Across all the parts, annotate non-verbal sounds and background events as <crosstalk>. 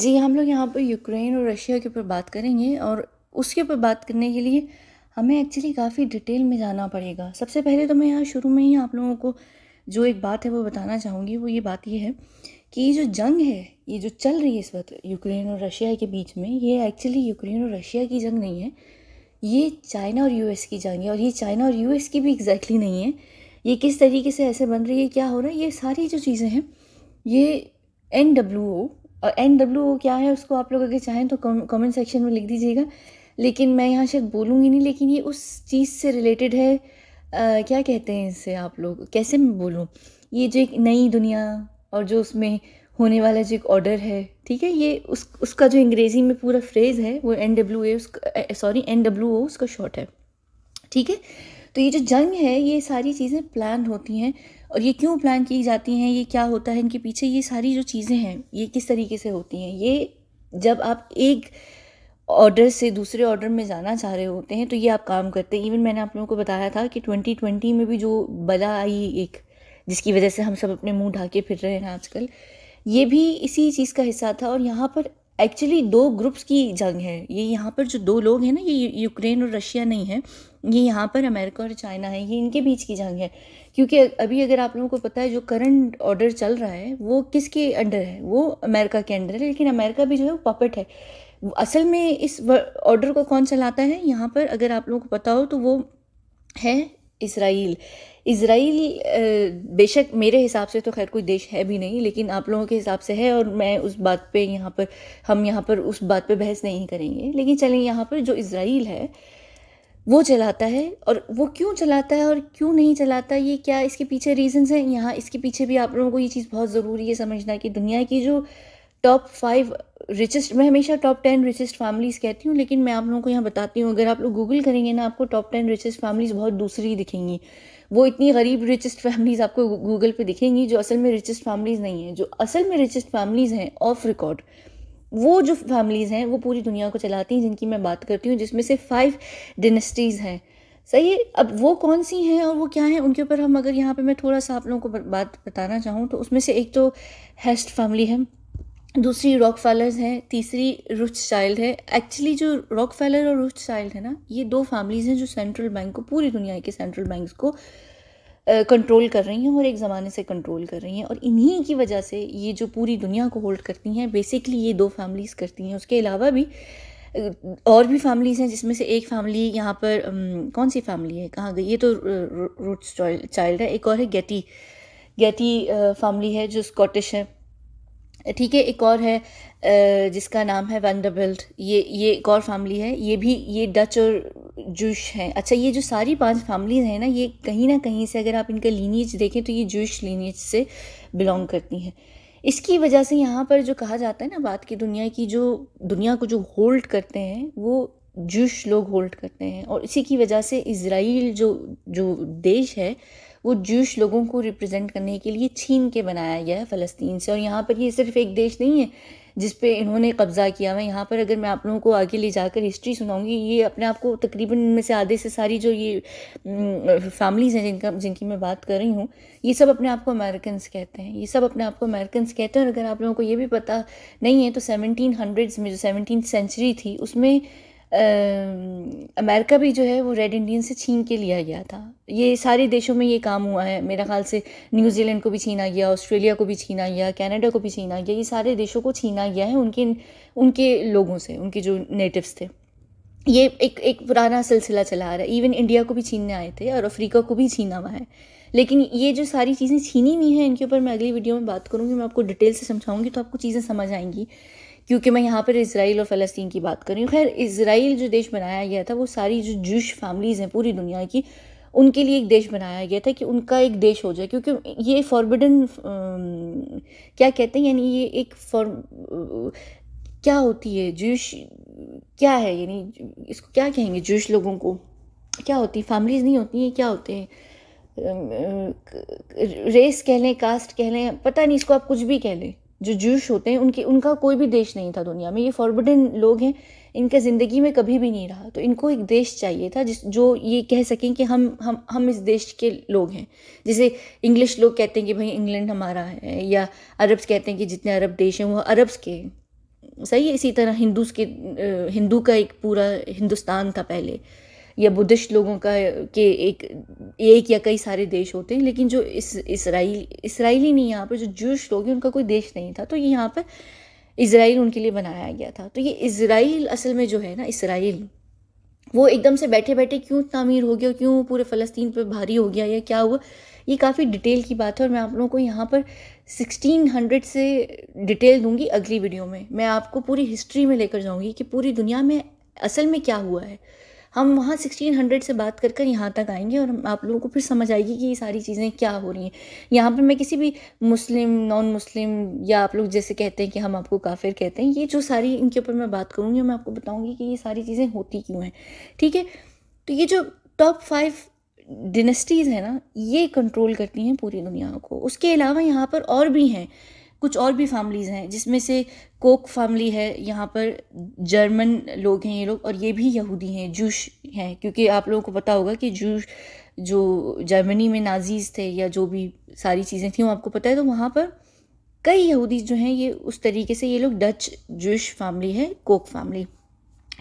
जी हम लोग यहाँ पर यूक्रेन और रशिया के ऊपर बात करेंगे और उसके ऊपर बात करने के लिए हमें एक्चुअली काफ़ी डिटेल में जाना पड़ेगा सबसे पहले तो मैं यहाँ शुरू में ही आप लोगों को जो एक बात है वो बताना चाहूँगी वो ये बात ये है कि ये जो जंग है ये जो चल रही है इस वक्त यूक्रेन और रशिया के बीच में ये एक्चुअली यूक्रेन और रशिया की जंग नहीं है ये चाइना और यूएस की जंग है और ये चाइना और यूएस की भी एग्जैक्टली exactly नहीं है ये किस तरीके से ऐसे बन रही है क्या हो रहा है ये सारी जो चीज़ें हैं ये एन डब्ल्यू ओ और एन डब्ल्यू क्या है उसको आप लोग अगर चाहें तो कमेंट सेक्शन में लिख दीजिएगा लेकिन मैं यहाँ शायद बोलूँगी नहीं लेकिन ये उस चीज़ से रिलेटेड है आ, क्या कहते हैं इससे आप लोग कैसे मैं बोलूँ ये जो एक नई दुनिया और जो उसमें होने वाला जो एक ऑर्डर है ठीक है ये उस उसका जो अंग्रेज़ी में पूरा फ्रेज़ है वो N W A sorry N W O उसका शॉर्ट है ठीक है तो ये जो जंग है ये सारी चीज़ें प्लान होती हैं और ये क्यों प्लान की जाती हैं ये क्या होता है इनके पीछे ये सारी जो चीज़ें हैं ये किस तरीके से होती हैं ये जब आप एक ऑर्डर से दूसरे ऑर्डर में जाना चाह रहे होते हैं तो ये आप काम करते हैं इवन मैंने आप लोगों को बताया था कि 2020 में भी जो बला आई एक जिसकी वजह से हम सब अपने मुंह ढाके फिर रहे हैं आजकल ये भी इसी चीज़ का हिस्सा था और यहाँ पर एक्चुअली दो ग्रुप्स की जंग है ये यहाँ पर जो दो लोग हैं ना ये यूक्रेन और रशिया नहीं है ये यहाँ पर अमेरिका और चाइना है ये इनके बीच की जंग है क्योंकि अभी अगर आप लोगों को पता है जो करंट ऑर्डर चल रहा है वो किसके अंडर है वो अमेरिका के अंडर है लेकिन अमेरिका भी जो है वो पपेट है असल में इस ऑर्डर को कौन चलाता है यहाँ पर अगर आप लोगों को पता हो तो वो है इसराइल इसराइल बेशक मेरे हिसाब से तो खैर कोई देश है भी नहीं लेकिन आप लोगों के हिसाब से है और मैं उस बात पे यहाँ पर हम यहाँ पर उस बात पे बहस नहीं करेंगे लेकिन चलें यहाँ पर जो इसराइल है वो चलाता है और वो क्यों चलाता है और क्यों नहीं चलाता ये क्या इसके पीछे रीजंस हैं यहाँ इसके पीछे भी आप लोगों को ये चीज़ बहुत ज़रूरी है समझना कि दुनिया की जो टॉप फाइव रिचेस्ट मैं हमेशा टॉप टेन रिचेस्ट फैमिलीज़ कहती हूँ लेकिन मैं आप लोगों को यहाँ बताती हूँ अगर आप लोग गूगल करेंगे ना आपको टॉप टेन रिचेस्ट फैमिलीज़ बहुत दूसरी दिखेंगी वो इतनी गरीब रिचेस्ट फैमिलीज़ आपको गूगल पे दिखेंगी जो असल में रिचेस्ट फैमिलीज़ नहीं हैं जो असल में रिचेस्ट फैमिलीज़ हैं ऑफ रिकॉर्ड वो जो फैमिलीज़ हैं वो पूरी दुनिया को चलाती हैं जिनकी मैं बात करती हूँ जिसमें से फाइव डिनेस्टीज़ हैं सही है अब वो कौन सी हैं और वो क्या हैं उनके ऊपर हम अगर यहाँ पे मैं थोड़ा सा आप लोगों को बात बताना चाहूँ तो उसमें से एक तो हेस्ट फैमिली है दूसरी रॉक फैलर्स हैं तीसरी रुच चाइल्ड है एक्चुअली जो रॉक फैलर और रुच चाइल्ड है ना ये दो फैमिलीज़ हैं जो सेंट्रल बैंक को पूरी दुनिया के सेंट्रल बैंक्स को कंट्रोल कर रही हैं और एक ज़माने से कंट्रोल कर रही हैं और इन्हीं की वजह से ये जो पूरी दुनिया को होल्ड करती हैं बेसिकली ये दो फैमिलीज़ करती हैं उसके अलावा भी और भी फैमिलीज़ हैं जिसमें से एक फैमिली यहाँ पर कौन सी फैमिली है कहाँ गई ये तो रुच चाइल्ड है एक और है गेटी गेटी फैमिली है जो स्कॉटिश है ठीक है एक और है जिसका नाम है वंडरबिल्ट ये ये एक और फैमिली है ये भी ये डच और जूश हैं अच्छा ये जो सारी पांच फैमिलीज हैं ना ये कहीं ना कहीं से अगर आप इनका लीनियज देखें तो ये जूश लीनियज से बिलोंग करती हैं इसकी वजह से यहाँ पर जो कहा जाता है ना बात की दुनिया की जो दुनिया को जो होल्ड करते हैं वो जूश लोग होल्ड करते हैं और इसी की वजह से इसराइल जो जो देश है वो जूश लोगों को रिप्रेजेंट करने के लिए छीन के बनाया गया है फ़लस्तीन से और यहाँ पर ये सिर्फ एक देश नहीं है जिस पे इन्होंने कब्ज़ा किया हुआ यहाँ पर अगर मैं आप लोगों को आगे ले जाकर हिस्ट्री सुनाऊंगी ये अपने आप को तकरीबन इनमें से आधे से सारी जो ये फैमिलीज़ हैं जिनका जिनकी मैं बात कर रही हूँ ये सब अपने आप को अमेरिकन कहते हैं ये सब अपने आप को अमेरिकन कहते हैं और अगर आप लोगों को ये भी पता नहीं है तो सेवनटीन हंड्रेड्स में जो सेवनटीन सेंचुरी थी उसमें अमेरिका भी जो है वो रेड इंडियन से छीन के लिया गया था ये सारे देशों में ये काम हुआ है मेरा ख़्याल से न्यूजीलैंड को भी छीना गया ऑस्ट्रेलिया को भी छीना गया कनाडा को भी छीना गया ये सारे देशों को छीना गया है उनके उनके लोगों से उनके जो नेटिव्स थे ये एक एक पुराना सिलसिला चला आ रहा है इवन इंडिया को भी छीनने आए थे और अफ्रीका को भी छीना हुआ है लेकिन ये जो सारी चीज़ें छीनी हुई हैं इनके ऊपर मैं अगली वीडियो में बात करूँगी मैं आपको डिटेल से समझाऊँगी तो आपको चीज़ें समझ आएंगी क्योंकि मैं यहाँ पर इसराइल और फ़लस्तीन की बात कर रही हूँ खैर इसराइल जो देश बनाया गया था वो सारी जो जूश फैमिलीज़ हैं पूरी दुनिया की उनके लिए एक देश बनाया गया था कि उनका एक देश हो जाए क्योंकि ये फॉरबिडन क्या कहते हैं यानी ये एक फॉर क्या होती है जूश क्या है यानी इसको क्या कहेंगे जूश लोगों को क्या होती है फैमिलीज़ नहीं होती हैं क्या होते हैं रेस कह लें कास्ट कह लें पता नहीं इसको आप कुछ भी कह लें जो जूश होते हैं उनके उनका कोई भी देश नहीं था दुनिया में ये फॉरबिडन लोग हैं इनका ज़िंदगी में कभी भी नहीं रहा तो इनको एक देश चाहिए था जिस जो ये कह सकें कि हम हम हम इस देश के लोग हैं जैसे इंग्लिश लोग कहते हैं कि भाई इंग्लैंड हमारा है या अरब्स कहते हैं कि जितने अरब देश हैं वो अरब्स के सही है इसी तरह हिंदूस के हिंदू का एक पूरा हिंदुस्तान था पहले या बुद्धिस्ट लोगों का के एक एक या कई सारे देश होते हैं लेकिन जो इस इसराइल इसराइली नहीं यहाँ पर जो जूश लोग हैं उनका कोई देश नहीं था तो ये यहाँ पर इसराइल उनके लिए बनाया गया था तो ये इसराइल असल में जो है ना इसराइल वो एकदम से बैठे बैठे क्यों तामीर हो गया क्यों पूरे फ़लस्तीन पर भारी हो गया या क्या हुआ ये काफ़ी डिटेल की बात है और मैं आप लोगों को यहाँ पर 1600 से डिटेल दूंगी अगली वीडियो में मैं आपको पूरी हिस्ट्री में लेकर जाऊंगी कि पूरी दुनिया में असल में क्या हुआ है हम वहाँ सिक्सटीन हंड्रेड से बात कर कर यहाँ तक आएंगे और आप लोगों को फिर समझ आएगी कि ये सारी चीज़ें क्या हो रही हैं यहाँ पर मैं किसी भी मुस्लिम नॉन मुस्लिम या आप लोग जैसे कहते हैं कि हम आपको काफिर कहते हैं ये जो सारी इनके ऊपर मैं बात करूँगी और मैं आपको बताऊँगी कि ये सारी चीज़ें होती क्यों हैं ठीक है तो ये जो टॉप फाइव डिनेस्टीज़ हैं ना ये कंट्रोल करती हैं पूरी दुनिया को उसके अलावा यहाँ पर और भी हैं कुछ और भी फैमिलीज़ हैं जिसमें से कोक फैमिली है यहाँ पर जर्मन लोग हैं ये लोग और ये भी यहूदी हैं जूश हैं क्योंकि आप लोगों को पता होगा कि जूश जो जर्मनी में नाजीज़ थे या जो भी सारी चीज़ें थी वो आपको पता है तो वहाँ पर कई यहूदी जो हैं ये उस तरीके से ये लोग डच जूश फैमिली है कोक फैमिली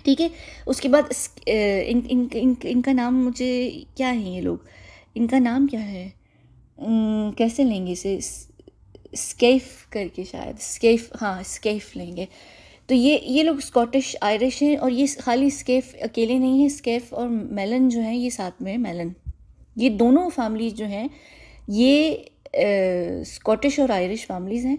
ठीक है उसके बाद इन, इन, इन, इनका नाम मुझे क्या है ये लोग इनका नाम क्या है कैसे लेंगे इसे स्केफ करके शायद स्केफ हाँ स्केफ लेंगे तो ये ये लोग स्कॉटिश आयरिश हैं और ये खाली स्केफ अकेले नहीं है स्केफ और मेलन जो हैं ये साथ में मेलन ये दोनों फैमिलीज जो हैं ये स्कॉटिश और आयरिश फैमिलीज़ हैं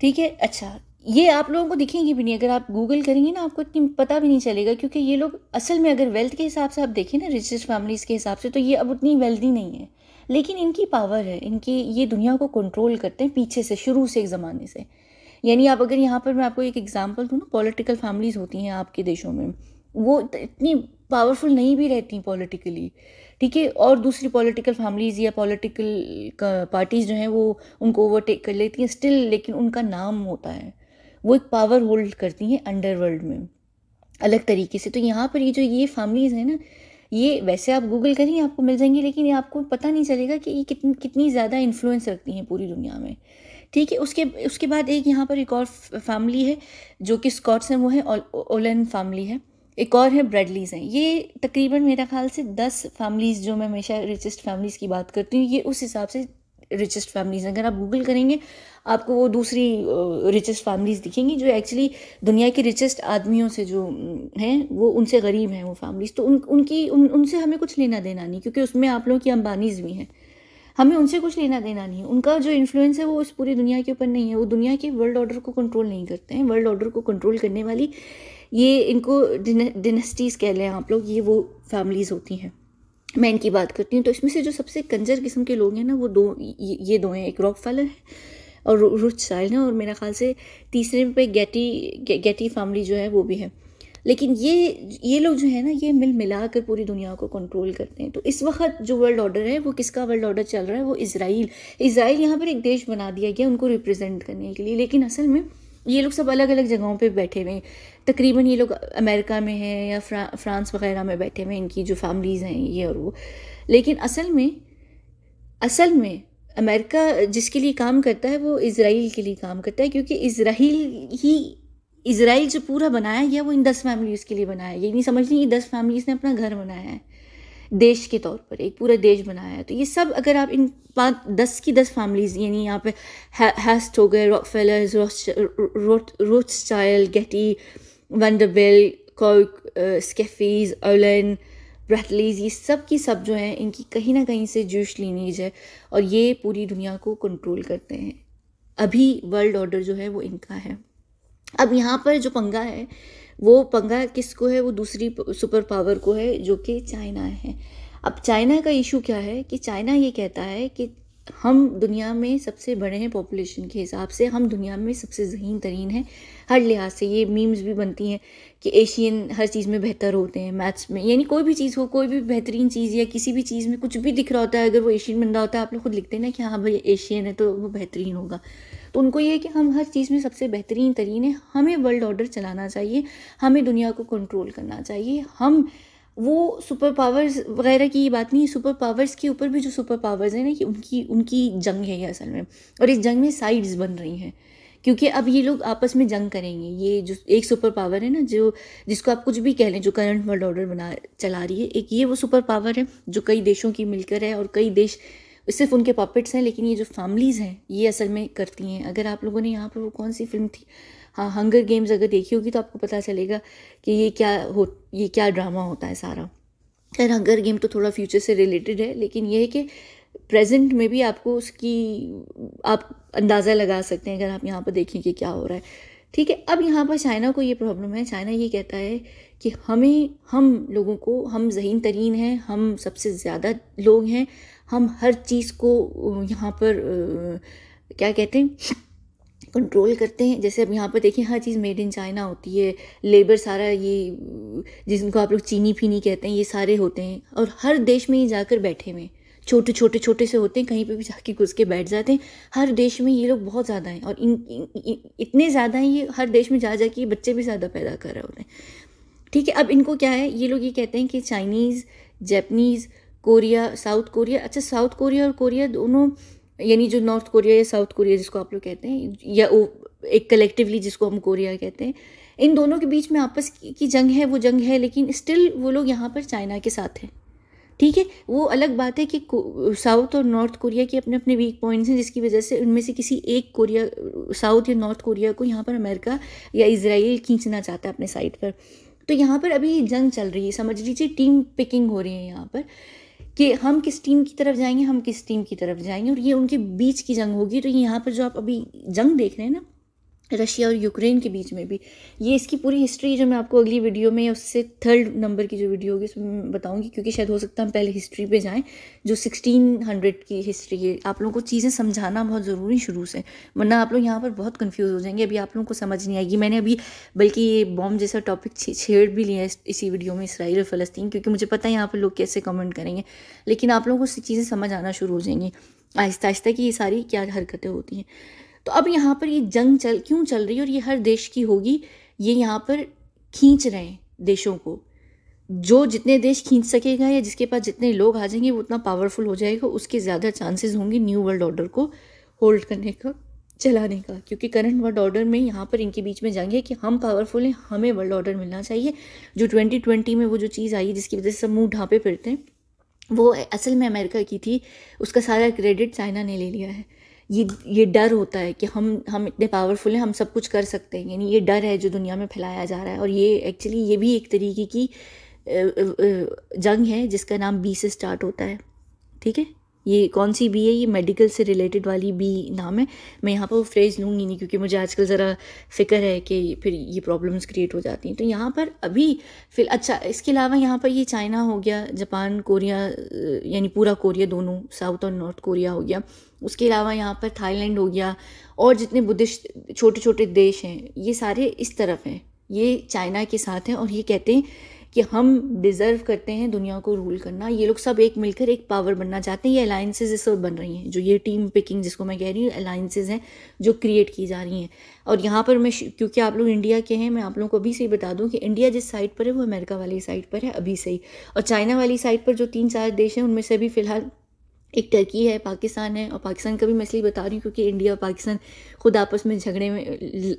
ठीक है अच्छा ये आप लोगों को दिखेंगे भी नहीं अगर आप गूगल करेंगे ना आपको इतनी पता भी नहीं चलेगा क्योंकि ये लोग असल में अगर वेल्थ के हिसाब से आप देखें ना रिचेस्ट फैमिलीज़ के हिसाब से तो ये अब उतनी वेल्दी नहीं है लेकिन इनकी पावर है इनकी ये दुनिया को कंट्रोल करते हैं पीछे से शुरू से एक ज़माने से यानी आप अगर यहाँ पर मैं आपको एक एग्जांपल दूँ ना पॉलिटिकल फैमिलीज़ होती हैं आपके देशों में वो इतनी पावरफुल नहीं भी रहती पॉलिटिकली ठीक है और दूसरी पॉलिटिकल फैमिलीज़ या पॉलिटिकल पार्टीज़ जो हैं वो उनको ओवरटेक कर लेती हैं स्टिल लेकिन उनका नाम होता है वो एक पावर होल्ड करती हैं अंडरवर्ल्ड में अलग तरीके से तो यहाँ पर ये जो ये फैमिलीज़ हैं ना ये वैसे आप गूगल करेंगे आपको मिल जाएंगी लेकिन ये आपको पता नहीं चलेगा कि ये कितन, कितनी ज़्यादा इन्फ्लुएंस रखती हैं पूरी दुनिया में ठीक है उसके उसके बाद एक यहाँ पर एक और फैमिली है जो कि स्कॉट्स हैं वो है ओलन फैमिली है एक और है ब्रेडलीज हैं ये तकरीबन मेरा ख्याल से दस फैमिलीज़ जो मैं हमेशा रिचेस्ट फैमिलीज़ की बात करती हूँ ये उस हिसाब से रिचेस्ट फैमिलीज़ अगर आप गूगल करेंगे आपको वो दूसरी रिचेस्ट फैमिलीज़ दिखेंगी जो एक्चुअली दुनिया के रिचेस्ट आदमियों से जो हैं वो उनसे गरीब हैं वो फैमिलीज़ तो उन उनकी उन उनसे हमें कुछ लेना देना नहीं क्योंकि उसमें आप लोगों की अंबानीज़ भी हैं हमें उनसे कुछ लेना देना नहीं है उनका जो इन्फ्लुएंस है वो इस पूरी दुनिया के ऊपर नहीं है वो दुनिया के वर्ल्ड ऑर्डर को कंट्रोल नहीं करते हैं वर्ल्ड ऑर्डर को कंट्रोल करने वाली ये इनको डिनेस्टीज़ कह लें आप लोग ये वो फैमिलीज़ होती हैं मैं इनकी बात करती हूँ तो इसमें से जो सबसे कंजर किस्म के लोग हैं ना वो दो ये, दो हैं एक रॉक फैलर है और रुच साइल है और मेरा ख्याल से तीसरे पे गेटी गे, गेटी फैमिली जो है वो भी है लेकिन ये ये लोग जो है ना ये मिल मिला कर पूरी दुनिया को कंट्रोल करते हैं तो इस वक्त जो वर्ल्ड ऑर्डर है वो किसका वर्ल्ड ऑर्डर चल रहा है वो इसराइल इसराइल यहाँ पर एक देश बना दिया गया उनको रिप्रेजेंट करने के लिए लेकिन असल में ये लोग सब अलग अलग जगहों पर बैठे हुए हैं तकरीबन ये लोग अमेरिका में हैं या फ्रा, फ्रांस वगैरह में बैठे हुए इनकी जो फैमिलीज़ हैं ये और वो लेकिन असल में असल में अमेरिका जिसके लिए काम करता है वो इसराइल के लिए काम करता है क्योंकि इसराइल ही इसराइल जो पूरा बनाया गया वो इन दस फैमिलीज़ के लिए बनाया है नहीं समझ लीजिए दस फैमिलीज़ ने अपना घर बनाया है देश के तौर पर एक पूरा देश बनाया है तो ये सब अगर आप इन पाँच दस की दस फैमिलीज़ यानी यहाँ पे हैस्ट हो गए Rockefeller Roth Rothschild Getty Vanderbilt Koch स्केफीज ओलन ब्रेथलीज ये सब की सब जो हैं इनकी कहीं ना कहीं से जूश लीनीज है और ये पूरी दुनिया को कंट्रोल करते हैं अभी वर्ल्ड ऑर्डर जो है वो इनका है अब यहाँ पर जो पंगा है वो पंगा किसको है वो दूसरी सुपर पावर को है जो कि चाइना है अब चाइना का इशू क्या है कि चाइना ये कहता है कि हम दुनिया में सबसे बड़े हैं पॉपुलेशन के हिसाब से हम दुनिया में सबसे जहीन तरीन हैं हर लिहाज से ये मीम्स भी बनती हैं कि एशियन हर चीज़ में बेहतर होते हैं मैथ्स में यानी कोई भी चीज़ हो कोई भी बेहतरीन चीज़ या किसी भी चीज़ में कुछ भी दिख रहा होता है अगर वो एशियन बंदा होता है आप लोग खुद लिखते हैं ना कि हाँ भाई एशियन है तो वो बेहतरीन होगा तो उनको ये है कि हम हर चीज़ में सबसे बेहतरीन तरीन है हमें वर्ल्ड ऑर्डर चलाना चाहिए हमें दुनिया को कंट्रोल करना चाहिए हम वो सुपर पावर्स वगैरह की ये बात नहीं सुपर पावर्स के ऊपर भी जो सुपर पावर्स हैं ना कि उनकी उनकी जंग है ये असल में और इस जंग में साइड्स बन रही हैं क्योंकि अब ये लोग आपस में जंग करेंगे ये जो एक सुपर पावर है ना जो जिसको आप कुछ भी कह लें जो करंट वर्ल्ड ऑर्डर बना चला रही है एक ये वो सुपर पावर है जो कई देशों की मिलकर है और कई देश सिर्फ उनके पॉपिट्स हैं लेकिन ये जो फैमिलीज़ हैं ये असल में करती हैं अगर आप लोगों ने यहाँ पर वो कौन सी फिल्म थी हाँ हंगर गेम्स अगर देखी होगी तो आपको पता चलेगा कि ये क्या हो ये क्या ड्रामा होता है सारा खैर हंगर गेम तो थोड़ा फ्यूचर से रिलेटेड है लेकिन ये है कि प्रेजेंट में भी आपको उसकी आप अंदाज़ा लगा सकते हैं अगर आप यहाँ पर देखें कि क्या हो रहा है ठीक है अब यहाँ पर चाइना को ये प्रॉब्लम है चाइना ये कहता है कि हमें हम लोगों को हम जहीन तरीन हैं हम सबसे ज़्यादा लोग हैं हम हर चीज़ को यहाँ पर क्या कहते हैं कंट्रोल करते हैं जैसे अब यहाँ पर देखिए हर चीज़ मेड इन चाइना होती है लेबर सारा ये जिनको आप लोग चीनी फीनी कहते हैं ये सारे होते हैं और हर देश में ये जाकर बैठे हुए हैं छोटे छोटे छोटे से होते हैं कहीं पे भी जाके घुस के बैठ जाते हैं हर देश में ये लोग बहुत ज़्यादा हैं और इन, इन, इतने ज़्यादा हैं ये हर देश में जा जा के बच्चे भी ज़्यादा पैदा कर रहे होते हैं ठीक है अब इनको क्या है ये लोग ये कहते हैं कि Chinese Japanese Korea South Korea अच्छा साउथ कोरिया और कोरिया दोनों यानी जो नॉर्थ कोरिया या साउथ कोरिया जिसको आप लोग कहते हैं या वो एक कलेक्टिवली जिसको हम कोरिया कहते हैं इन दोनों के बीच में आपस की जंग है वो जंग है लेकिन स्टिल वो लोग यहाँ पर चाइना के साथ हैं ठीक है वो अलग बात है कि साउथ और नॉर्थ कोरिया के अपने अपने वीक पॉइंट्स हैं जिसकी वजह से उनमें से किसी एक कोरिया साउथ या नॉर्थ कोरिया को यहाँ पर अमेरिका या इसराइल खींचना चाहता है अपने साइड पर तो यहाँ पर अभी जंग चल रही है समझ लीजिए टीम पिकिंग हो रही है यहाँ पर कि हम किस टीम की तरफ जाएंगे हम किस टीम की तरफ जाएंगे और ये उनके बीच की जंग होगी तो यहाँ पर जो आप अभी जंग देख रहे हैं ना रशिया और यूक्रेन के बीच में भी ये इसकी पूरी हिस्ट्री जो मैं आपको अगली वीडियो में उससे थर्ड नंबर की जो वीडियो होगी उसमें बताऊंगी क्योंकि शायद हो सकता है हम पहले हिस्ट्री पे जाएं जो सिक्सटीन हंड्रेड की हिस्ट्री है आप लोगों को चीज़ें समझाना बहुत ज़रूरी शुरू से वरना आप लोग यहाँ पर बहुत कन्फ्यूज़ हो जाएंगे अभी आप लोगों को समझ नहीं आएगी मैंने अभी बल्कि ये बॉम्ब जैसा टॉपिक छेड़ भी लिया है इसी वीडियो में इसराइल और फ़लस्तीन क्योंकि मुझे पता है यहाँ पर लोग कैसे कमेंट करेंगे लेकिन आप लोगों को चीज़ें समझ आना शुरू हो जाएंगी आहिस्ता आहिस्ता की ये सारी क्या हरकतें होती हैं तो अब यहाँ पर ये जंग चल क्यों चल रही है और ये हर देश की होगी ये यहाँ पर खींच रहे हैं देशों को जो जितने देश खींच सकेगा या जिसके पास जितने लोग आ जाएंगे वो उतना पावरफुल हो जाएगा उसके ज़्यादा चांसेस होंगे न्यू वर्ल्ड ऑर्डर को होल्ड करने का चलाने का क्योंकि करंट वर्ल्ड ऑर्डर में यहाँ पर इनके बीच में जाएंगे कि हम पावरफुल हैं हमें वर्ल्ड ऑर्डर मिलना चाहिए जो ट्वेंटी ट्वेंटी में वो जो चीज़ आई है जिसकी वजह से सब मुँह ढाँपे फिरते हैं वो असल में अमेरिका की थी उसका सारा क्रेडिट चाइना ने ले लिया है ये ये डर होता है कि हम हम इतने पावरफुल हैं हम सब कुछ कर सकते हैं यानी ये डर है जो दुनिया में फैलाया जा रहा है और ये एक्चुअली ये भी एक तरीके की जंग है जिसका नाम बी से स्टार्ट होता है ठीक है ये कौन सी बी है ये मेडिकल से रिलेटेड वाली बी नाम है मैं यहाँ पर वो फ्रेज लूँगी नहीं क्योंकि मुझे आजकल ज़रा फिक्र है कि फिर ये प्रॉब्लम्स क्रिएट हो जाती हैं तो यहाँ पर अभी फिर अच्छा इसके अलावा यहाँ पर ये चाइना हो गया जापान कोरिया यानी पूरा कोरिया दोनों साउथ और नॉर्थ कोरिया हो गया उसके अलावा यहाँ पर थाईलैंड हो गया और जितने बुद्धिस्ट छोटे छोटे देश हैं ये सारे इस तरफ हैं ये चाइना के साथ हैं और ये कहते हैं कि हम डिज़र्व करते हैं दुनिया को रूल करना ये लोग सब एक मिलकर एक पावर बनना चाहते हैं ये अलायंसेज इस वक्त बन रही हैं जो ये टीम पिकिंग जिसको मैं कह रही हूँ अलायंसेज हैं जो क्रिएट की जा रही हैं और यहाँ पर मैं क्योंकि आप लोग इंडिया के हैं मैं आप लोगों को अभी से ही बता दूँ कि इंडिया जिस साइड पर है वो अमेरिका वाली साइड पर है अभी से ही और चाइना वाली साइड पर जो तीन चार देश हैं उनमें से भी फ़िलहाल एक टर्की है पाकिस्तान है और पाकिस्तान का भी मैं इसलिए बता रही हूँ क्योंकि इंडिया और पाकिस्तान खुद आपस में झगड़े में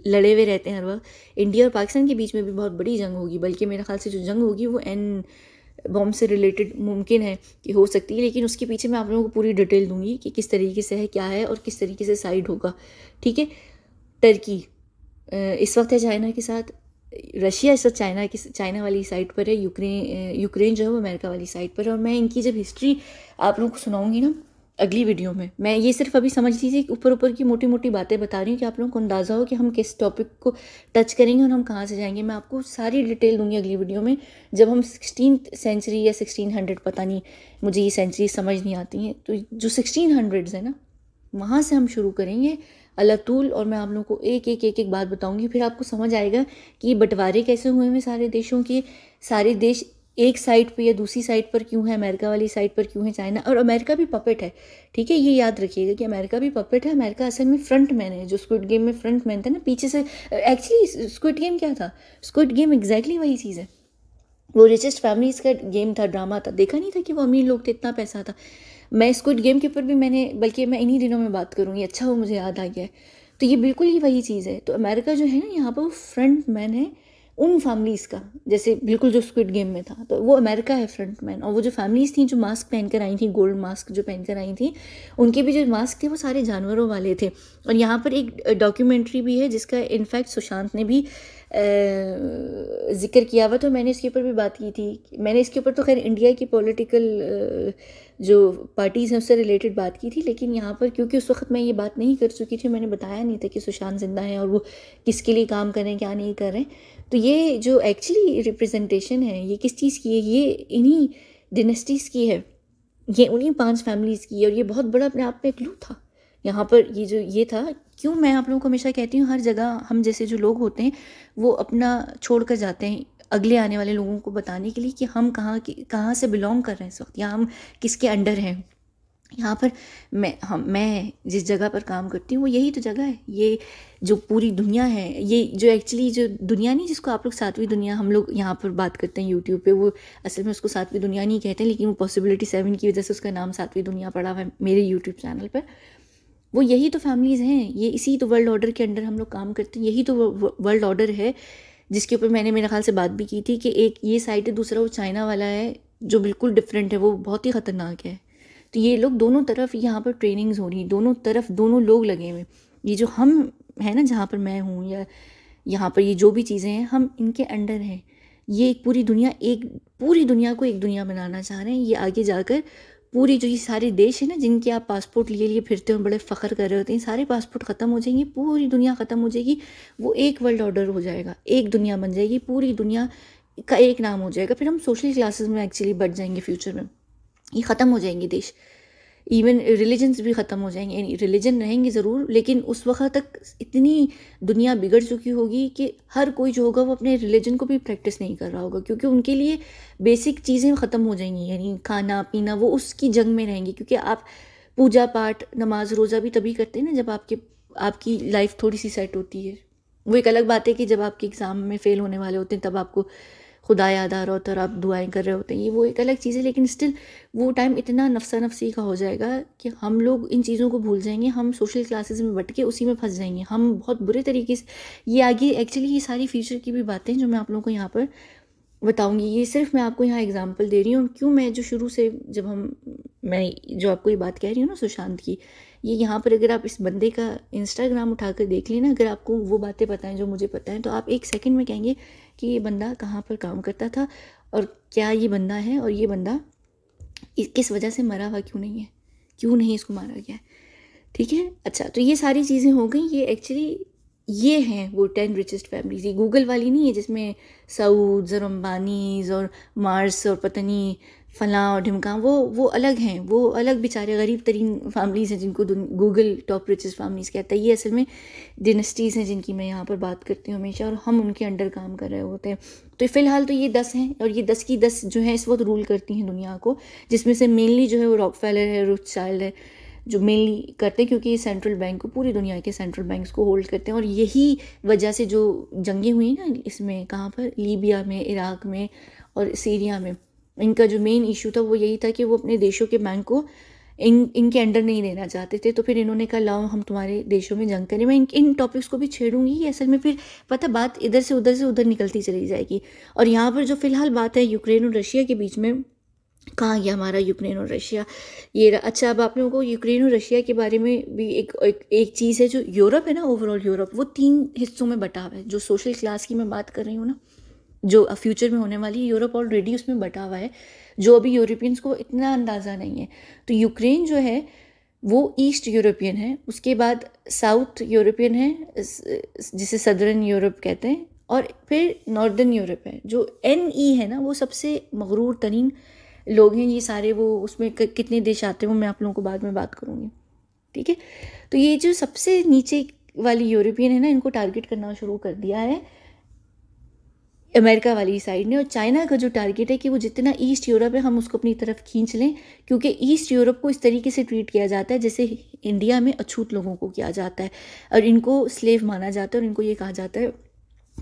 लड़े हुए रहते हैं हर वक्त इंडिया और पाकिस्तान के बीच में भी बहुत बड़ी जंग होगी बल्कि मेरे ख्याल से जो जंग होगी वो एन बॉम्ब से रिलेटेड मुमकिन है कि हो सकती है लेकिन उसके पीछे मैं आप लोगों को पूरी डिटेल दूंगी कि किस तरीके से है क्या है और किस तरीके से साइड होगा ठीक है टर्की इस वक्त है चाइना के साथ रशिया इस चाइना की चाइना वाली साइड पर है यूक्रेन यूक्रेन जो है वो अमेरिका वाली साइड पर है और मैं इनकी जब हिस्ट्री आप लोगों को सुनाऊंगी ना अगली वीडियो में मैं ये सिर्फ अभी समझ लीजिए ऊपर ऊपर की मोटी मोटी बातें बता रही हूँ कि आप लोगों को अंदाज़ा हो कि हम किस टॉपिक को टच करेंगे और हम कहाँ से जाएंगे मैं आपको सारी डिटेल दूंगी अगली वीडियो में जब हम सिक्सटीन सेंचुरी या सिक्सटीन हंड्रेड पता नहीं मुझे ये सेंचुरी समझ नहीं आती हैं तो जो सिक्सटीन हंड्रेड्स है ना वहाँ से हम शुरू करेंगे तूल और मैं आप लोगों को एक एक एक एक बात बताऊंगी फिर आपको समझ आएगा कि बंटवारे कैसे हुए हैं सारे देशों के सारे देश एक साइड पे या दूसरी साइड पर क्यों है अमेरिका वाली साइड पर क्यों है चाइना और अमेरिका भी पपेट है ठीक है ये याद रखिएगा कि अमेरिका भी पपेट है अमेरिका असल में फ्रंट मैन है जो स्क्विड गेम में फ्रंट मैन था ना पीछे से एक्चुअली स्क्विड गेम क्या था स्क्विड गेम एग्जैक्टली वही चीज़ है वो रिचेस्ट फैमिलीज़ का गेम था ड्रामा था देखा नहीं था कि वो अमीर लोग थे इतना पैसा था मैं स्क्विड गेम के ऊपर भी मैंने बल्कि मैं इन्हीं दिनों में बात करूँगी अच्छा वो मुझे याद आ गया है तो ये बिल्कुल ही वही चीज़ है तो अमेरिका जो है ना यहाँ पर वो फ्रंट मैन है उन फैमिलीज़ का जैसे बिल्कुल जो स्क्विड गेम में था तो वो अमेरिका है फ्रंट मैन और वो जो फैमिलीज़ थी जो मास्क पहन कर आई थी गोल्ड मास्क जो पहन कर आई थी उनके भी जो मास्क थे वो सारे जानवरों वाले थे और यहाँ पर एक डॉक्यूमेंट्री भी है जिसका इनफैक्ट सुशांत ने भी ज़िक्र किया हुआ तो मैंने इसके ऊपर भी बात की थी मैंने इसके ऊपर तो खैर इंडिया की पॉलिटिकल जो पार्टीज़ हैं उससे रिलेटेड बात की थी लेकिन यहाँ पर क्योंकि उस वक्त मैं ये बात नहीं कर चुकी थी मैंने बताया नहीं था कि सुशांत जिंदा है और वो किसके लिए काम कर रहे हैं क्या नहीं कर रहे हैं तो ये जो एक्चुअली रिप्रेजेंटेशन है ये किस चीज़ की है ये इन्हीं डिनेस्टीज़ की है ये उन्हीं पांच फैमिलीज़ की है और ये बहुत बड़ा अपने आप में क्लू था यहाँ पर ये जो ये था क्यों मैं आप लोगों को हमेशा कहती हूँ हर जगह हम जैसे जो लोग होते हैं वो अपना छोड़ कर जाते हैं अगले आने वाले लोगों को बताने के लिए कि हम कहाँ कहाँ से बिलोंग कर रहे हैं इस वक्त या हम किसके अंडर हैं यहाँ पर मैं हम मैं जिस जगह पर काम करती हूँ वो यही तो जगह है ये जो पूरी दुनिया है ये जो एक्चुअली जो दुनिया नहीं जिसको आप लोग सातवीं दुनिया हम लोग यहाँ पर बात करते हैं यूट्यूब पे वो असल में उसको सातवीं दुनिया नहीं कहते हैं लेकिन वो पॉसिबिलिटी सेवन की वजह से उसका नाम सातवीं दुनिया पड़ा हुआ है मेरे यूट्यूब चैनल पर वो यही तो फैमिलीज़ हैं ये इसी तो वर्ल्ड ऑर्डर के अंडर हम लोग काम करते हैं यही तो वर्ल्ड ऑर्डर है जिसके ऊपर मैंने मेरे ख्याल से बात भी की थी कि एक ये साइड है दूसरा वो चाइना वाला है जो बिल्कुल डिफरेंट है वो बहुत ही ख़तरनाक है ये लोग दोनों तरफ यहाँ पर ट्रेनिंग्स हो रही दोनों तरफ दोनों लोग लगे हुए ये जो हम है ना जहाँ पर मैं हूँ या यहाँ पर ये जो भी चीज़ें हैं हम इनके अंडर हैं ये एक पूरी दुनिया एक पूरी दुनिया को एक दुनिया बनाना चाह रहे हैं ये आगे जाकर पूरी जो ये सारे देश है ना जिनके आप पासपोर्ट लिए लिए फिरते हो बड़े फ़ख्र कर रहे होते हैं सारे पासपोर्ट ख़त्म हो जाएंगे पूरी दुनिया ख़त्म हो जाएगी वो एक वर्ल्ड ऑर्डर हो जाएगा एक दुनिया बन जाएगी पूरी दुनिया का एक नाम हो जाएगा फिर हम सोशल क्लासेस में एक्चुअली बढ़ जाएंगे फ्यूचर में ये ख़त्म हो जाएंगे देश इवन रिलीजन्स भी ख़त्म हो जाएंगे रिलीजन रहेंगे ज़रूर लेकिन उस वक्त तक इतनी दुनिया बिगड़ चुकी होगी कि हर कोई जो होगा वो अपने रिलीजन को भी प्रैक्टिस नहीं कर रहा होगा क्योंकि उनके लिए बेसिक चीज़ें ख़त्म हो जाएंगी यानी खाना पीना वो उसकी जंग में रहेंगे क्योंकि आप पूजा पाठ नमाज रोज़ा भी तभी करते हैं ना जब आपके आपकी लाइफ थोड़ी सी सेट होती है वो एक अलग बात है कि जब आपके एग्ज़ाम में फ़ेल होने वाले होते हैं तब आपको खुदा याद आ रहा होता है और आप दुआएं कर रहे होते हैं ये वो एक अलग चीज़ है लेकिन स्टिल वो टाइम इतना नफसा नफसी का हो जाएगा कि हम लोग इन चीज़ों को भूल जाएंगे हम सोशल क्लासेस में बट के उसी में फंस जाएंगे हम बहुत बुरे तरीके से ये आगे एक्चुअली ये सारी फ्यूचर की भी बातें जो मैं आप लोगों को यहाँ पर बताऊंगी ये सिर्फ मैं आपको यहाँ एग्जांपल दे रही हूँ क्यों मैं जो शुरू से जब हम मैं जो आपको ये बात कह रही हूँ ना सुशांत की ये यहाँ पर अगर आप इस बंदे का इंस्टाग्राम उठा कर देख लेना अगर आपको वो बातें पता हैं जो मुझे पता है तो आप एक सेकंड में कहेंगे कि ये बंदा कहाँ पर काम करता था और क्या ये बंदा है और ये बंदा किस वजह से मरा हुआ क्यों नहीं है क्यों नहीं इसको मारा गया है ठीक है अच्छा तो ये सारी चीज़ें हो गई ये एक्चुअली ये हैं वो टेन रिचेस्ट फैमिलीज ये गूगल वाली नहीं है जिसमें सऊद्स और अम्बानीज और मार्स और पतनी फ़लाँ फलां और ढिमका वो वो अलग हैं वो अलग बेचारे गरीब तरीन फैमिलीज़ हैं जिनको गूगल टॉप रिचेस्ट फैमिलीज़ कहता है ये असल में डिनेस्टीज़ हैं जिनकी मैं यहाँ पर बात करती हूँ हमेशा और हम उनके अंडर काम कर रहे होते हैं तो फ़िलहाल तो ये दस हैं और ये दस की दस जो हैं इस वक्त रूल करती हैं दुनिया को जिसमें से मेनली जो है वो रॉक फैलर है रुच चाइल्ड है जो मेनली करते हैं क्योंकि ये सेंट्रल बैंक को पूरी दुनिया के सेंट्रल बैंक्स को होल्ड करते हैं और यही वजह से जो जंगें हुई ना इसमें कहाँ पर लीबिया में इराक में और सीरिया में इनका जो मेन इशू था वो यही था कि वो अपने देशों के बैंक को इन इनके अंडर नहीं लेना चाहते थे तो फिर इन्होंने कहा लाओ हम तुम्हारे देशों में जंग करें मैं इन इन टॉपिक्स को भी छेड़ूंगी असल में फिर पता बात इधर से उधर से उधर निकलती चली जाएगी और यहाँ पर जो फिलहाल बात है यूक्रेन और रशिया के बीच में कहाँ गया हमारा यूक्रेन और रशिया ये रहा अच्छा अब आप लोगों को यूक्रेन और रशिया के बारे में भी एक एक, एक चीज़ है जो यूरोप है ना ओवरऑल यूरोप वो तीन हिस्सों में बटा हुआ है जो सोशल क्लास की मैं बात कर रही हूँ ना जो फ्यूचर में होने वाली है यूरोप ऑलरेडी उसमें बटा हुआ है जो अभी यूरोपियंस को इतना अंदाज़ा नहीं है तो यूक्रेन जो है वो ईस्ट यूरोपियन है उसके बाद साउथ यूरोपियन है जिसे सदर्न यूरोप कहते हैं और फिर नॉर्दर्न यूरोप है जो एन ई e है ना वो सबसे मगरूर तरीन लोग हैं ये सारे वो उसमें कितने देश आते हैं वो मैं आप लोगों को बाद में बात करूँगी ठीक है तो ये जो सबसे नीचे वाली यूरोपियन है ना इनको टारगेट करना शुरू कर दिया है अमेरिका वाली साइड ने और चाइना का जो टारगेट है कि वो जितना ईस्ट यूरोप है हम उसको अपनी तरफ खींच लें क्योंकि ईस्ट यूरोप को इस तरीके से ट्रीट किया जाता है जैसे इंडिया में अछूत लोगों को किया जाता है और इनको स्लेव माना जाता है और इनको ये कहा जाता है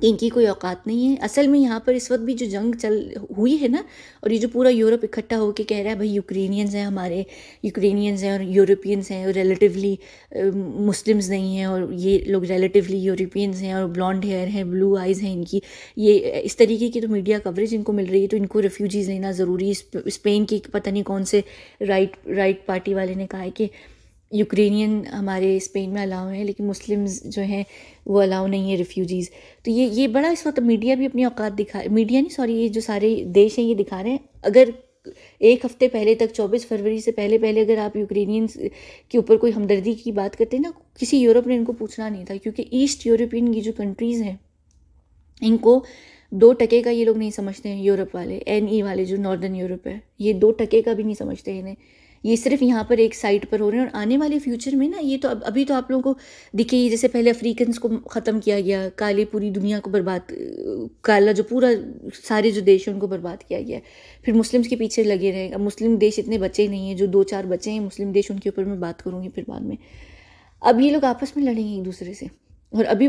इनकी कोई औकात नहीं है असल में यहाँ पर इस वक्त भी जो जंग चल हुई है ना और ये जो पूरा यूरोप इकट्ठा होकर कह रहा है भाई यूक्रेनियंस हैं हमारे यूक्रेनियंस हैं और यूरोपियंस हैं और रिलेटिवली मुस्लिम्स नहीं हैं और ये लोग रिलेटिवली यूरोपियंस हैं और ब्लॉन्ड हेयर हैं ब्लू आइज़ हैं इनकी ये इस तरीके की तो मीडिया कवरेज इनको मिल रही है तो इनको रेफ्यूजीज़ लेना ज़रूरी है स्पेन की पता नहीं कौन से राइट राइट पार्टी वाले ने कहा है कि यूक्रेनियन हमारे स्पेन में अलाउ हैं लेकिन मुस्लिम्स जो हैं वो अलाउ नहीं है रिफ्यूजीज़ तो ये ये बड़ा इस वक्त मीडिया भी अपनी औकात दिखा मीडिया नहीं सॉरी ये जो सारे देश हैं ये दिखा रहे हैं अगर एक हफ्ते पहले तक 24 फरवरी से पहले पहले अगर आप यूक्रेनियंस के ऊपर कोई हमदर्दी की बात करते ना किसी यूरोप ने इनको पूछना नहीं था क्योंकि ईस्ट यूरोपियन की जो कंट्रीज़ हैं इनको दो टके का ये लोग नहीं समझते हैं यूरोप वाले एन ई e वाले जो नॉर्दर्न यूरोप है ये दो टके का भी नहीं समझते इन्हें ये सिर्फ यहाँ पर एक साइड पर हो रहे हैं और आने वाले फ्यूचर में ना ये तो अब अभी तो आप लोगों को दिखेगी जैसे पहले अफ्रीकन को ख़त्म किया गया काले पूरी दुनिया को बर्बाद काला जो पूरा सारे जो देश हैं उनको बर्बाद किया गया फिर मुस्लिम्स के पीछे लगे रहे अब मुस्लिम देश इतने बचे ही नहीं हैं जो दो चार बचे हैं मुस्लिम देश उनके ऊपर मैं बात करूँगी फिर बाद में अब ये लोग आपस में लड़ेंगे एक दूसरे से और अभी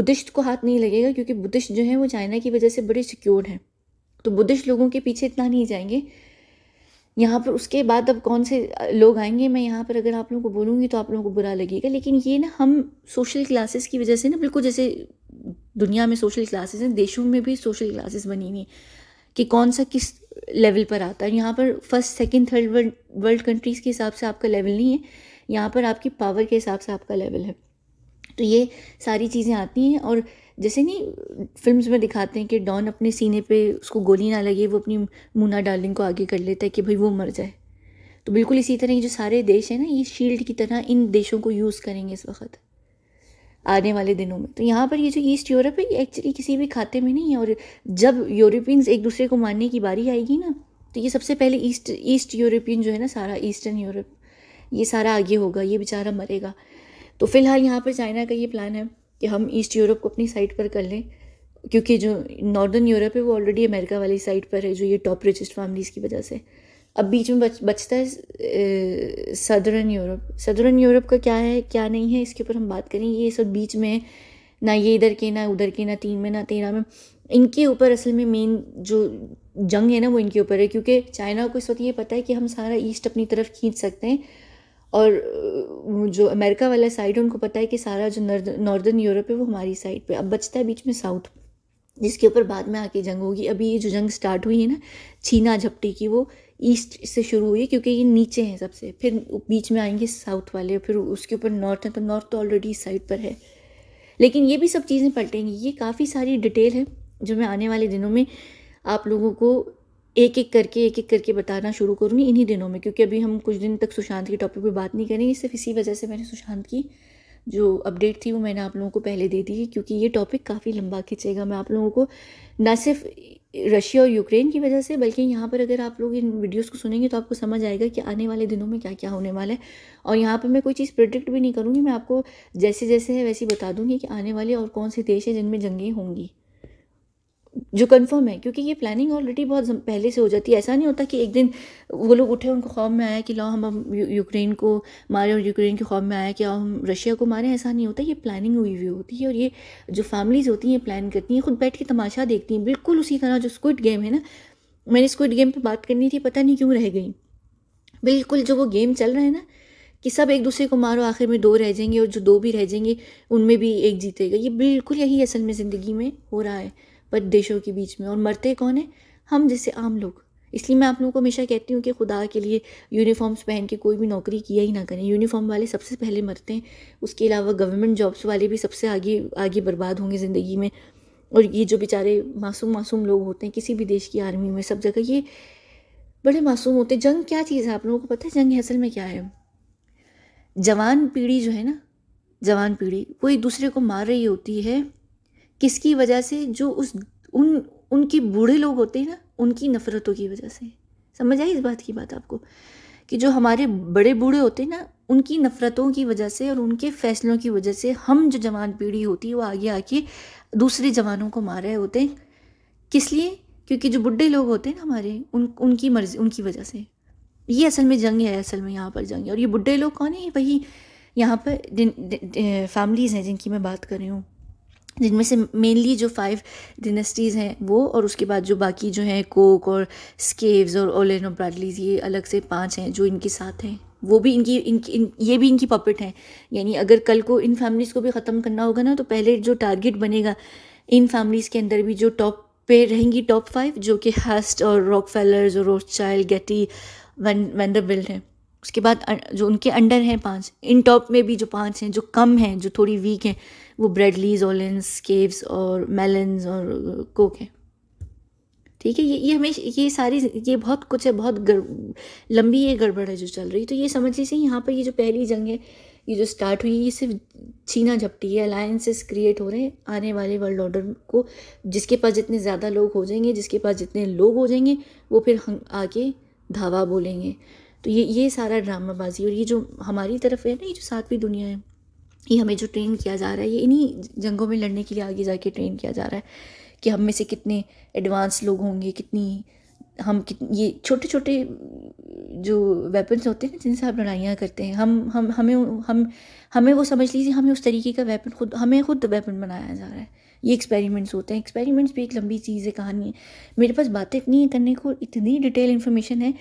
बुद्धिस्ट को हाथ नहीं लगेगा क्योंकि बुद्धिस्ट जो है वो चाइना की वजह से बड़े सिक्योर्ड हैं तो बुद्धिस्ट लोगों के पीछे इतना नहीं जाएंगे यहाँ पर उसके बाद अब कौन से लोग आएंगे मैं यहाँ पर अगर आप लोगों को बोलूँगी तो आप लोगों को बुरा लगेगा लेकिन ये ना हम सोशल क्लासेस की वजह से ना बिल्कुल जैसे दुनिया में सोशल क्लासेस हैं देशों में भी सोशल क्लासेस बनी हुई कि कौन सा किस लेवल पर आता है यहाँ पर first second third world world countries के हिसाब से आपका लेवल नहीं है यहाँ पर आपकी पावर के हिसाब से आपका लेवल है तो ये सारी चीज़ें आती हैं और जैसे नहीं फिल्म्स में दिखाते हैं कि डॉन अपने सीने पे उसको गोली ना लगे वो अपनी मुना डार्लिंग को आगे कर लेता है कि भाई वो मर जाए तो बिल्कुल इसी तरह ये जो सारे देश हैं ना ये शील्ड की तरह इन देशों को यूज़ करेंगे इस वक्त आने वाले दिनों में तो यहाँ पर ये जो ईस्ट यूरोप है ये एक्चुअली किसी भी खाते में नहीं है और जब यूरोपियंस एक दूसरे को मारने की बारी आएगी ना तो ये सबसे पहले ईस्ट ईस्ट यूरोपियन जो है ना सारा ईस्टर्न यूरोप ये सारा आगे होगा ये बेचारा मरेगा तो फ़िलहाल यहाँ पर चाइना का ये प्लान है कि हम ईस्ट यूरोप को अपनी साइड पर कर लें क्योंकि जो नॉर्दर्न यूरोप है वो ऑलरेडी अमेरिका वाली साइड पर है जो ये टॉप रिचेस्ट फैमिलीज़ की वजह से अब बीच में बच बचता है सदरन यूरोप सदरन यूरोप का क्या है क्या नहीं है इसके ऊपर हम बात करें ये सब बीच में ना ये इधर के ना उधर के ना तीन में ना तेरह में इनके ऊपर असल में मेन जो जंग है ना वो इनके ऊपर है क्योंकि चाइना को इस वक्त ये पता है कि हम सारा ईस्ट अपनी तरफ खींच सकते हैं और जो अमेरिका वाला साइड है उनको पता है कि सारा जो नॉर्दर्न यूरोप है वो हमारी साइड पे अब बचता है बीच में साउथ जिसके ऊपर बाद में आके जंग होगी अभी ये जो जंग स्टार्ट हुई है ना छीना झपटी की वो ईस्ट से शुरू हुई है क्योंकि ये नीचे हैं सबसे फिर बीच में आएंगे साउथ वाले फिर उसके ऊपर नॉर्थ है तो नॉर्थ तो ऑलरेडी इस साइड पर है लेकिन ये भी सब चीज़ें पलटेंगी ये काफ़ी सारी डिटेल है जो मैं आने वाले दिनों में आप लोगों को एक एक करके एक एक करके बताना शुरू करूँगी इन्हीं दिनों में क्योंकि अभी हम कुछ दिन तक सुशांत की टॉपिक पर बात नहीं करेंगे सिर्फ इसी वजह से मैंने सुशांत की जो अपडेट थी वो मैंने आप लोगों को पहले दे दी है क्योंकि ये टॉपिक काफ़ी लंबा खींचेगा मैं आप लोगों को ना सिर्फ रशिया और यूक्रेन की वजह से बल्कि यहाँ पर अगर आप लोग इन वीडियोस को सुनेंगे तो आपको समझ आएगा कि आने वाले दिनों में क्या क्या होने वाला है और यहाँ पर मैं कोई चीज़ प्रिडिक्ट भी नहीं करूँगी मैं आपको जैसे जैसे है वैसे बता दूँगी कि आने वाले और कौन से देश हैं जिनमें जंगें होंगी जो कंफर्म है क्योंकि ये प्लानिंग ऑलरेडी बहुत पहले से हो जाती है ऐसा नहीं होता कि एक दिन वो लोग उठे उनको खौफ में आया कि लाओ हम यूक्रेन को मारें और यूक्रेन के खौफ में आया कि हम रशिया को मारें ऐसा नहीं होता ये प्लानिंग हुई हुई होती है और ये जो फैमिलीज़ होती हैं ये प्लान करती हैं खुद बैठ के तमाशा देखती हैं बिल्कुल उसी तरह जो स्क्विड गेम है ना मैंने स्क्विड गेम पर बात करनी थी पता नहीं क्यों रह गई बिल्कुल जो वो गेम चल रहा है ना कि सब एक दूसरे को मारो आखिर में दो रह जाएंगे और जो दो भी रह जाएंगे उनमें भी एक जीतेगा ये बिल्कुल यही असल में ज़िंदगी में हो रहा है पर देशों के बीच में और मरते कौन है हम जैसे आम लोग इसलिए मैं आप लोगों को हमेशा कहती हूँ कि खुदा के लिए यूनिफॉर्म्स पहन के कोई भी नौकरी किया ही ना करें यूनिफॉर्म वाले सबसे पहले मरते हैं उसके अलावा गवर्नमेंट जॉब्स वाले भी सबसे आगे आगे बर्बाद होंगे ज़िंदगी में और ये जो बेचारे मासूम मासूम लोग होते हैं किसी भी देश की आर्मी में सब जगह ये बड़े मासूम होते हैं जंग क्या चीज़ है आप लोगों को पता है जंग असल में क्या है जवान पीढ़ी जो है ना जवान पीढ़ी वो एक दूसरे को मार रही होती है किसकी वजह से जो उस उन उनके बूढ़े लोग होते हैं ना उनकी नफ़रतों की वजह से समझ आई इस बात की बात आपको कि जो हमारे बड़े बूढ़े होते हैं ना उनकी नफ़रतों की वजह से और उनके फ़ैसलों की वजह से हम जो जवान पीढ़ी होती है वो आगे आके दूसरे जवानों को मार रहे होते हैं किस लिए क्योंकि जो बुढ़े लोग होते हैं ना हमारे उन उनकी मर्ज़ी उनकी वजह से ये असल में जंग है असल में यहाँ पर जंग है और ये बुढ़े लोग कौन है वही यहाँ पर फैमिलीज़ हैं जिनकी मैं बात कर रही हूँ जिनमें से मेनली जो फाइव डिनेस्टीज़ हैं वो और उसके बाद जो बाकी जो हैं कोक और स्केव्स और ओलेनो ब्राडलीज ये अलग से पांच हैं जो इनके साथ हैं वो भी इनकी इनकी इन, ये भी इनकी पपेट हैं यानी अगर कल को इन फैमिलीज़ को भी ख़त्म करना होगा ना तो पहले जो टारगेट बनेगा इन फैमिलीज़ के अंदर भी जो टॉप पे रहेंगी टॉप फाइव जो कि हस्ट और रॉक और और चाइल्ड गेटी वन वेंडरबिल्ट हैं उसके बाद जो उनके अंडर हैं पांच इन टॉप में भी जो पांच हैं जो कम हैं जो थोड़ी वीक हैं वो ब्रेडलीज ओलेंस केव्स और मेलन्स और कोक हैं ठीक है ये ये हमेशा ये सारी ये बहुत कुछ है बहुत गर, लंबी ये गड़बड़ है जो चल रही है तो ये समझ लीजिए यहाँ पर ये जो पहली जंग है ये जो स्टार्ट हुई ये सिर्फ छीना झपटी है अलायंसेस क्रिएट हो रहे हैं आने वाले वर्ल्ड ऑर्डर को जिसके पास जितने ज़्यादा लोग हो जाएंगे जिसके पास जितने लोग हो जाएंगे वो फिर आके धावा बोलेंगे तो ये ये सारा ड्रामाबाजी और ये जो हमारी तरफ है ना ये जो सातवीं दुनिया है ये हमें जो ट्रेन किया जा रहा है ये इन्हीं जंगों में लड़ने के लिए आगे जाके ट्रेन किया जा रहा है कि हम में से कितने एडवांस लोग होंगे कितनी हम कित ये छोटे छोटे जो वेपन्स होते हैं ना जिनसे आप लड़ाइयाँ करते हैं हम हम हमें हम हमें वो समझ लीजिए हमें उस तरीके का वेपन खुद हमें खुद वेपन बनाया जा रहा है ये एक्सपेरिमेंट्स होते हैं एक्सपेरिमेंट्स भी एक लंबी चीज़ है कहानी है मेरे पास बातें इतनी करने को इतनी डिटेल इन्फॉर्मेशन है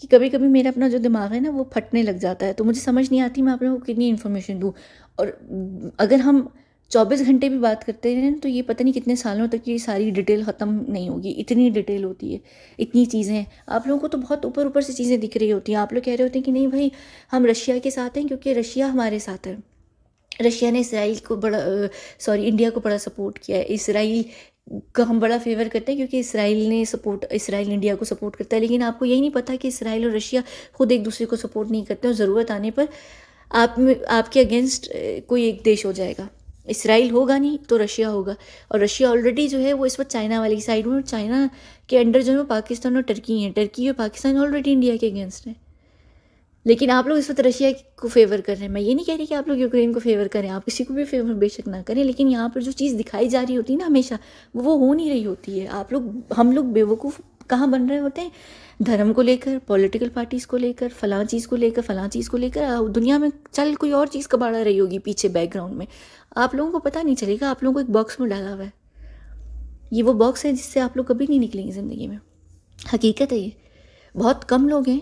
कि कभी कभी मेरा अपना जो दिमाग है ना वो फटने लग जाता है तो मुझे समझ नहीं आती मैं आप लोगों को कितनी इन्फॉर्मेशन दूँ और अगर हम चौबीस घंटे भी बात करते हैं तो ये पता नहीं कितने सालों तक ये सारी डिटेल ख़त्म नहीं होगी इतनी डिटेल होती है इतनी चीज़ें आप लोगों को तो बहुत ऊपर ऊपर से चीज़ें दिख रही होती हैं आप लोग कह रहे होते हैं कि नहीं भाई हम रशिया के साथ हैं क्योंकि रशिया हमारे साथ है रशिया ने इसराइल को बड़ा सॉरी इंडिया को बड़ा सपोर्ट किया है इसराइल का हम बड़ा फेवर करते हैं क्योंकि इसराइल ने सपोर्ट इसराइल इंडिया को सपोर्ट करता है लेकिन आपको यही नहीं पता कि इसराइल और रशिया खुद एक दूसरे को सपोर्ट नहीं करते और ज़रूरत आने पर आप में आपके अगेंस्ट कोई एक देश हो जाएगा इसराइल होगा नहीं तो रशिया होगा और रशिया ऑलरेडी जो है वो इस वक्त चाइना वाली साइड में और चाइना के अंडर जो है पाकिस्तान और टर्की हैं टर्की और पाकिस्तान ऑलरेडी इंडिया के अगेंस्ट हैं लेकिन आप लोग इस वक्त रशिया को फेवर कर रहे हैं मैं ये नहीं कह रही कि आप लोग यूक्रेन को फेवर करें आप किसी को भी फेवर बेशक ना करें लेकिन यहाँ पर जो चीज़ दिखाई जा रही होती है ना हमेशा वो वो हो नहीं रही होती है आप लोग हम लोग बेवकूफ़ कहाँ बन रहे होते हैं धर्म को लेकर पॉलिटिकल पार्टीज़ को लेकर फ़लाँ चीज़ को लेकर फ़लाँ चीज़ को लेकर दुनिया में चल कोई और चीज़ कबाड़ा रही होगी पीछे बैकग्राउंड में आप लोगों को पता नहीं चलेगा आप लोगों को एक बॉक्स में डाला हुआ है ये वो बॉक्स है जिससे आप लोग कभी नहीं निकलेंगे ज़िंदगी में हकीकत है ये बहुत कम लोग हैं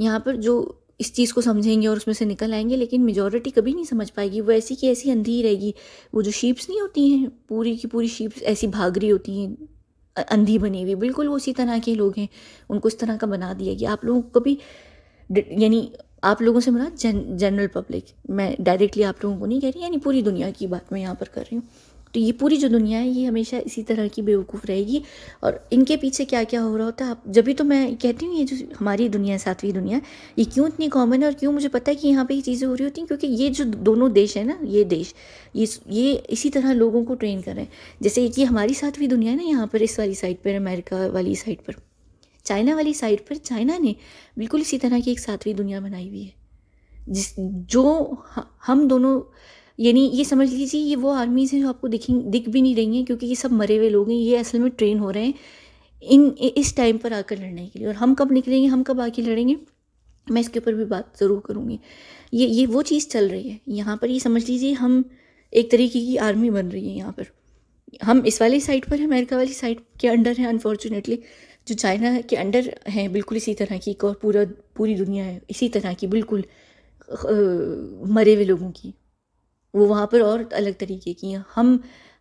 यहाँ पर जो इस चीज़ को समझेंगे और उसमें से निकल आएंगे लेकिन मेजॉरिटी कभी नहीं समझ पाएगी वो ऐसी की ऐसी अंधी रहेगी वो जो शीप्स नहीं होती हैं पूरी की पूरी शीप्स ऐसी भाग रही होती हैं अंधी बनी हुई बिल्कुल वो उसी तरह के लोग हैं उनको इस तरह का बना दिया गया आप लोगों को कभी यानी आप लोगों से मेरा जन जनरल पब्लिक मैं डायरेक्टली आप लोगों को नहीं कह रही यानी पूरी दुनिया की बात मैं यहाँ पर कर रही हूँ तो ये पूरी जो दुनिया है ये हमेशा इसी तरह की बेवकूफ़ रहेगी और इनके पीछे क्या क्या हो रहा होता है जब भी तो मैं कहती हूँ ये जो हमारी दुनिया है सातवीं दुनिया ये क्यों इतनी कॉमन है और क्यों मुझे पता है कि यहाँ पर ये चीज़ें हो रही होती हैं क्योंकि ये जो दोनों देश है ना ये देश ये ये इसी तरह लोगों को ट्रेन कर रहे हैं जैसे ये हमारी सातवीं दुनिया है ना यहाँ पर इस वाली साइड पर अमेरिका वाली साइड पर चाइना वाली साइड पर चाइना ने बिल्कुल इसी तरह की एक सातवीं दुनिया बनाई हुई है जिस जो हम दोनों यानी ये समझ लीजिए ये वो आर्मीज़ हैं जो आपको दिखें दिख भी नहीं रही हैं क्योंकि ये सब मरे हुए लोग हैं ये असल में ट्रेन हो रहे हैं इन इस टाइम पर आकर लड़ने के लिए और हम कब निकलेंगे हम कब आके लड़ेंगे मैं इसके ऊपर भी बात ज़रूर करूँगी ये ये वो चीज़ चल रही है यहाँ पर ये समझ लीजिए हम एक तरीके की आर्मी बन रही है यहाँ पर हम इस वाली साइड पर हैं अमेरिका वाली साइड के अंडर हैं अनफॉर्चुनेटली जो चाइना के अंडर हैं बिल्कुल इसी तरह की और पूरा पूरी दुनिया है इसी तरह की बिल्कुल मरे हुए लोगों की वो वहाँ पर और अलग तरीके की हैं हम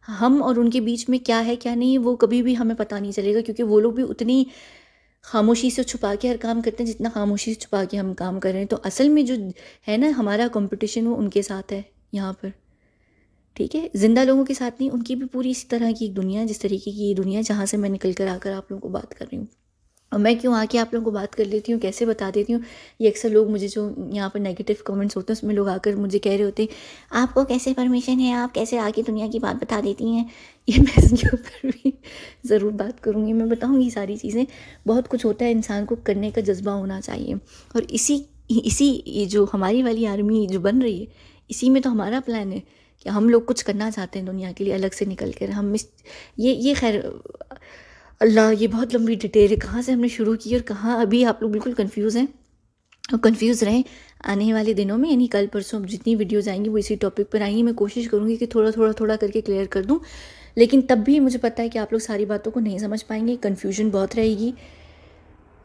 हम और उनके बीच में क्या है क्या नहीं वो कभी भी हमें पता नहीं चलेगा क्योंकि वो लोग भी उतनी खामोशी से छुपा के हर काम करते हैं जितना खामोशी से छुपा के हम काम कर रहे हैं तो असल में जो है ना हमारा कंपटीशन वो उनके साथ है यहाँ पर ठीक है ज़िंदा लोगों के साथ नहीं उनकी भी पूरी इसी तरह की एक दुनिया है जिस तरीके की ये दुनिया है जहाँ से मैं निकल कर आकर आप लोगों को बात कर रही हूँ और मैं क्यों आके आप लोगों को बात कर लेती हूँ कैसे बता देती हूँ ये अक्सर लोग मुझे जो यहाँ पर नेगेटिव कमेंट्स होते हैं उसमें लोग आकर मुझे कह रहे होते हैं आपको कैसे परमिशन है आप कैसे आके दुनिया की बात बता देती हैं <laughs> ये मैं इसके ऊपर भी ज़रूर बात करूँगी मैं बताऊँगी सारी चीज़ें बहुत कुछ होता है इंसान को करने का जज्बा होना चाहिए और इसी इसी ये जो हमारी वाली आर्मी जो बन रही है इसी में तो हमारा प्लान है कि हम लोग कुछ करना चाहते हैं दुनिया के लिए अलग से निकल कर हम इस ये ये खैर अल्लाह ये बहुत लंबी डिटेल है कहाँ से हमने शुरू की और कहाँ अभी आप लोग बिल्कुल कन्फ्यूज़ हैं और कन्फ्यूज़ रहें आने वाले दिनों में यानी कल परसों अब जितनी वीडियोज़ आएंगी वो इसी टॉपिक पर आएंगी मैं कोशिश करूँगी कि थोड़ा थोड़ा थोड़ा करके क्लियर कर दूँ लेकिन तब भी मुझे पता है कि आप लोग सारी बातों को नहीं समझ पाएंगे कन्फ्यूजन बहुत रहेगी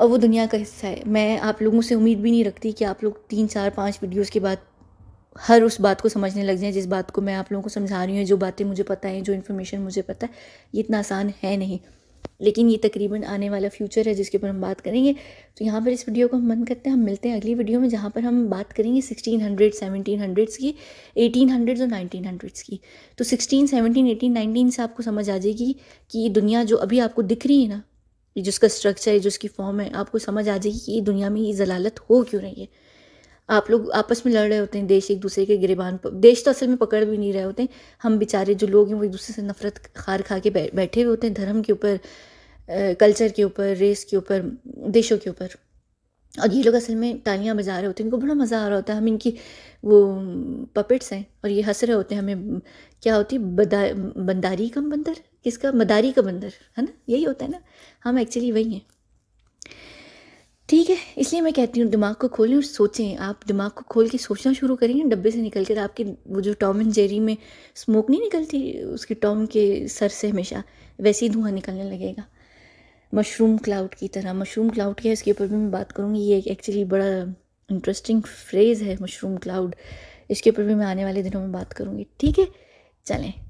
और वो दुनिया का हिस्सा है मैं आप लोगों से उम्मीद भी नहीं रखती कि आप लोग तीन चार पाँच वीडियोज़ के बाद हर उस बात को समझने लग जाए जिस बात को मैं आप लोगों को समझा रही हूँ जो बातें मुझे पता है जो इन्फॉर्मेशन मुझे पता है ये इतना आसान है नहीं लेकिन ये तकरीबन आने वाला फ्यूचर है जिसके ऊपर हम बात करेंगे तो यहाँ पर इस वीडियो को हम बंद करते हैं हम मिलते हैं अगली वीडियो में जहाँ पर हम बात करेंगे सिक्सटीन हंड्रेड सेवनटीन हंड्रेड्स की एटीन हंड्रेड्स और नाइनटीन हंड्रेड्स की तो सिक्सटीन सेवनटीन एटीन नाइनटीन से आपको समझ आ जाएगी कि ये दुनिया जो अभी आपको दिख रही है ना ये जिसका स्ट्रक्चर है जो उसकी फॉर्म है आपको समझ आ जाएगी कि ये दुनिया में ये जलालत हो क्यों रही है आप लोग आपस में लड़ रहे होते हैं देश एक दूसरे के गिरबान देश तो असल में पकड़ भी नहीं रहे होते हैं हम बेचारे जो लोग हैं वो एक दूसरे से नफरत खार खा के बैठे हुए होते हैं धर्म के ऊपर कल्चर के ऊपर रेस के ऊपर देशों के ऊपर और ये लोग असल में तालियां बजा रहे होते हैं इनको बड़ा मज़ा आ रहा होता है हम इनकी वो पपेट्स हैं और ये हंस रहे होते हैं हमें क्या होती है बंदारी का बंदर किसका मदारी का बंदर है ना यही होता है ना हम एक्चुअली वही हैं ठीक है इसलिए मैं कहती हूँ दिमाग को खोलें और सोचें आप दिमाग को खोल के सोचना शुरू करेंगे डब्बे से निकल के तो आपकी वो जो टॉम एंड जेरी में स्मोक नहीं निकलती उसके टॉम के सर से हमेशा वैसे ही धुआं निकलने लगेगा मशरूम क्लाउड की तरह मशरूम क्लाउड क्या है इसके ऊपर भी मैं बात करूँगी ये एक्चुअली बड़ा इंटरेस्टिंग फ्रेज़ है मशरूम क्लाउड इसके ऊपर भी मैं आने वाले दिनों में बात करूँगी ठीक है चलें